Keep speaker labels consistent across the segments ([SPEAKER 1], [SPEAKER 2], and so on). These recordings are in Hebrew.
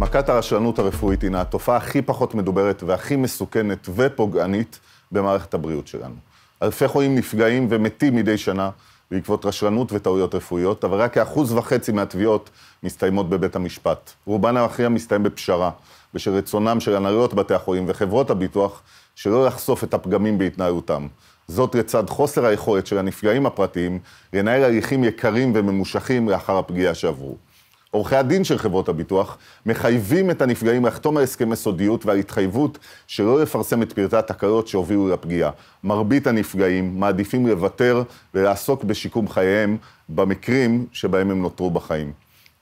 [SPEAKER 1] מכת הרשלנות הרפואית הינה התופעה הכי פחות מדוברת והכי מסוכנת ופוגענית במערכת הבריאות שלנו. אלפי חולים נפגעים ומתים מדי שנה בעקבות רשלנות וטעויות רפואיות, אבל רק כאחוז וחצי מהתביעות מסתיימות בבית המשפט. רובן המכריע מסתיים בפשרה, בשל רצונם של הנהלות בתי החולים וחברות הביטוח שלא לחשוף את הפגמים בהתנהלותם. זאת לצד חוסר היכולת של הנפגעים הפרטיים לנהל הליכים יקרים וממושכים לאחר הפגיעה שעברו. עורכי הדין של חברות הביטוח מחייבים את הנפגעים לחתום על הסכמי סודיות וההתחייבות שלא לפרסם את פרטי התקלות שהובילו לפגיעה. מרבית הנפגעים מעדיפים לוותר ולעסוק בשיקום חייהם במקרים שבהם הם נותרו בחיים.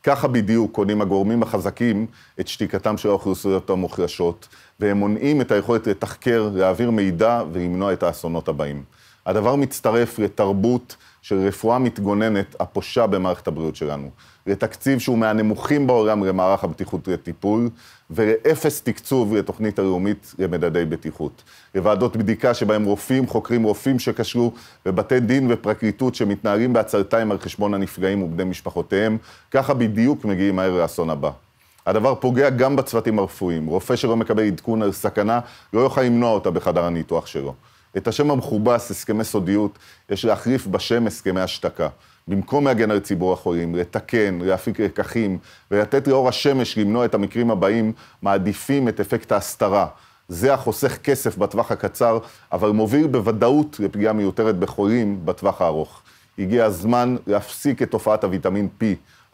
[SPEAKER 1] ככה בדיוק קונים הגורמים החזקים את שתיקתם של האוכלוסיות המוחלשות, והם מונעים את היכולת לתחקר, להעביר מידע ולמנוע את האסונות הבאים. הדבר מצטרף לתרבות של רפואה מתגוננת הפושה במערכת הבריאות שלנו, לתקציב שהוא מהנמוכים בעולם למערך הבטיחות לטיפול, ולאפס תקצוב לתוכנית הלאומית למדדי בטיחות. לוועדות בדיקה שבהם רופאים חוקרים רופאים שכשלו, ובתי דין ופרקליטות שמתנהלים בעצרתיים על חשבון הנפגעים ובני משפחותיהם, ככה בדיוק מגיעים מהר לאסון הבא. הדבר פוגע גם בצוותים הרפואיים. רופא שלא מקבל עדכון על סכנה, לא יוכל למנוע אותה בחדר הניתוח שלו. את השם המכובס, הסכמי סודיות, יש להחריף בשם הסכמי השתקה. במקום להגן על ציבור החולים, לתקן, להפיק לקחים ולתת לאור השמש למנוע את המקרים הבאים, מעדיפים את אפקט ההסתרה. זה החוסך כסף בטווח הקצר, אבל מוביל בוודאות לפגיעה מיותרת בחולים בטווח הארוך. הגיע הזמן להפסיק את תופעת הוויטמין P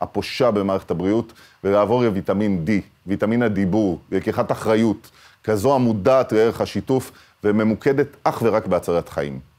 [SPEAKER 1] הפושה במערכת הבריאות, ולעבור לוויטמין D, ויטמין הדיבור, לקיחת אחריות, כזו המודעת לערך השיתוף וממוקדת אך ורק בהצהרת חיים.